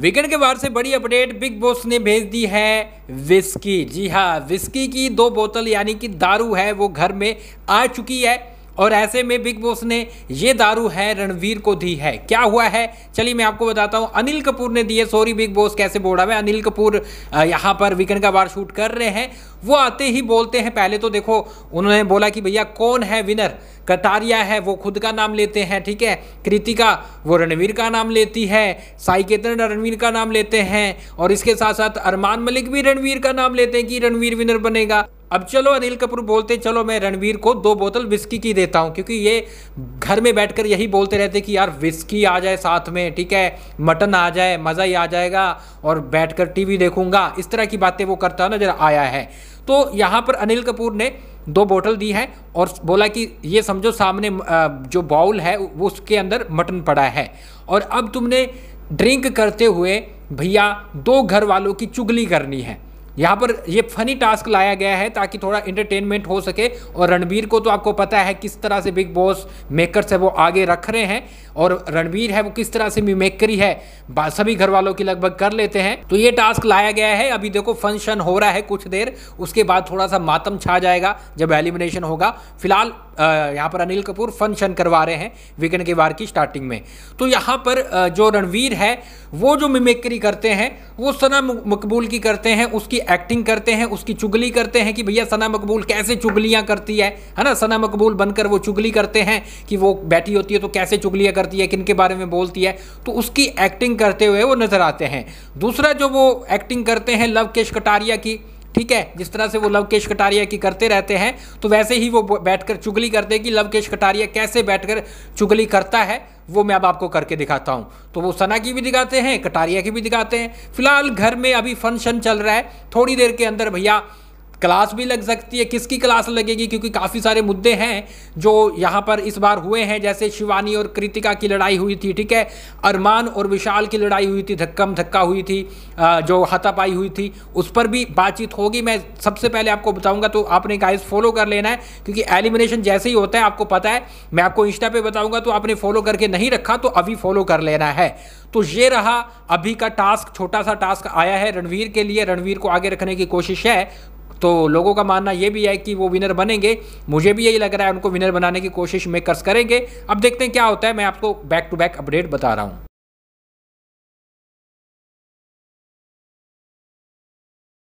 weekend के बाहर से बड़ी अपडेट बिग बॉस ने भेज दी है विस्की जी हाँ विस्की की दो बोतल यानी कि दारू है वो घर में आ चुकी है और ऐसे में बिग बॉस ने ये दारू है रणवीर को दी है क्या हुआ है चलिए मैं आपको बताता हूँ अनिल कपूर ने दी है सॉरी बिग बॉस कैसे बोला है अनिल कपूर यहाँ पर वीकेंड का बार शूट कर रहे हैं वो आते ही बोलते हैं पहले तो देखो उन्होंने बोला कि भैया कौन है विनर कतारिया है वो खुद का नाम लेते हैं ठीक है कृतिका वो रणवीर का नाम लेती है साई केतन रणवीर का नाम लेते हैं और इसके साथ साथ अरमान मलिक भी रणवीर का नाम लेते हैं कि रणवीर विनर बनेगा अब चलो अनिल कपूर बोलते चलो मैं रणवीर को दो बोतल विस्की की देता हूँ क्योंकि ये घर में बैठकर यही बोलते रहते कि यार विस्की आ जाए साथ में ठीक है मटन आ जाए मज़ा ही आ जाएगा और बैठकर टीवी देखूंगा इस तरह की बातें वो करता नजर आया है तो यहाँ पर अनिल कपूर ने दो बोतल दी है और बोला कि ये समझो सामने जो बाउल है वो उसके अंदर मटन पड़ा है और अब तुमने ड्रिंक करते हुए भैया दो घर वालों की चुगली करनी है यहाँ पर ये फनी टास्क लाया गया है ताकि थोड़ा इंटरटेनमेंट हो सके और रणबीर को तो आपको पता है किस तरह से बिग बॉस मेकर है वो आगे रख रहे हैं और रणबीर है वो किस तरह से मेकरी है सभी घर वालों की लगभग कर लेते हैं तो ये टास्क लाया गया है अभी देखो फंक्शन हो रहा है कुछ देर उसके बाद थोड़ा सा मातम छा जाएगा जब एलिमिनेशन होगा फिलहाल यहाँ पर अनिल कपूर फंक्शन करवा रहे हैं वीकेंड के वार की स्टार्टिंग में तो यहाँ पर जो रणवीर है वो जो मिमिक्री करते हैं वो सना मकबूल की करते हैं उसकी एक्टिंग करते हैं उसकी चुगली करते हैं कि भैया सना मकबूल कैसे चुगलियाँ करती है है ना सना मकबूल बनकर वो चुगली करते हैं कि वो बैठी होती है तो कैसे चुगलियाँ करती है किन के बारे में बोलती है तो उसकी एक्टिंग करते हुए वो नज़र आते हैं दूसरा जो वो एक्टिंग करते हैं लव केश कटारिया की ठीक है जिस तरह से वो लवकेश कटारिया की करते रहते हैं तो वैसे ही वो बैठकर चुगली करते हैं कि लवकेश कटारिया कैसे बैठकर चुगली करता है वो मैं अब आपको करके दिखाता हूँ तो वो सना की भी दिखाते हैं कटारिया की भी दिखाते हैं फिलहाल घर में अभी फंक्शन चल रहा है थोड़ी देर के अंदर भैया क्लास भी लग सकती है किसकी क्लास लगेगी क्योंकि काफ़ी सारे मुद्दे हैं जो यहाँ पर इस बार हुए हैं जैसे शिवानी और कृतिका की लड़ाई हुई थी ठीक है अरमान और विशाल की लड़ाई हुई थी धक्कम धक्का हुई थी जो हाथापाई हुई थी उस पर भी बातचीत होगी मैं सबसे पहले आपको बताऊँगा तो आपने गाइज फॉलो कर लेना है क्योंकि एलिमिनेशन जैसे ही होता है आपको पता है मैं आपको इंस्टा पे बताऊँगा तो आपने फॉलो करके नहीं रखा तो अभी फॉलो कर लेना है तो ये रहा अभी का टास्क छोटा सा टास्क आया है रणवीर के लिए रणवीर को आगे रखने की कोशिश है तो लोगों का मानना यह भी है कि वो विनर बनेंगे मुझे भी यही लग रहा है उनको विनर बनाने की कोशिश मेकर्स करेंगे अब देखते हैं क्या होता है मैं आपको बैक टू बैक अपडेट बता रहा हूँ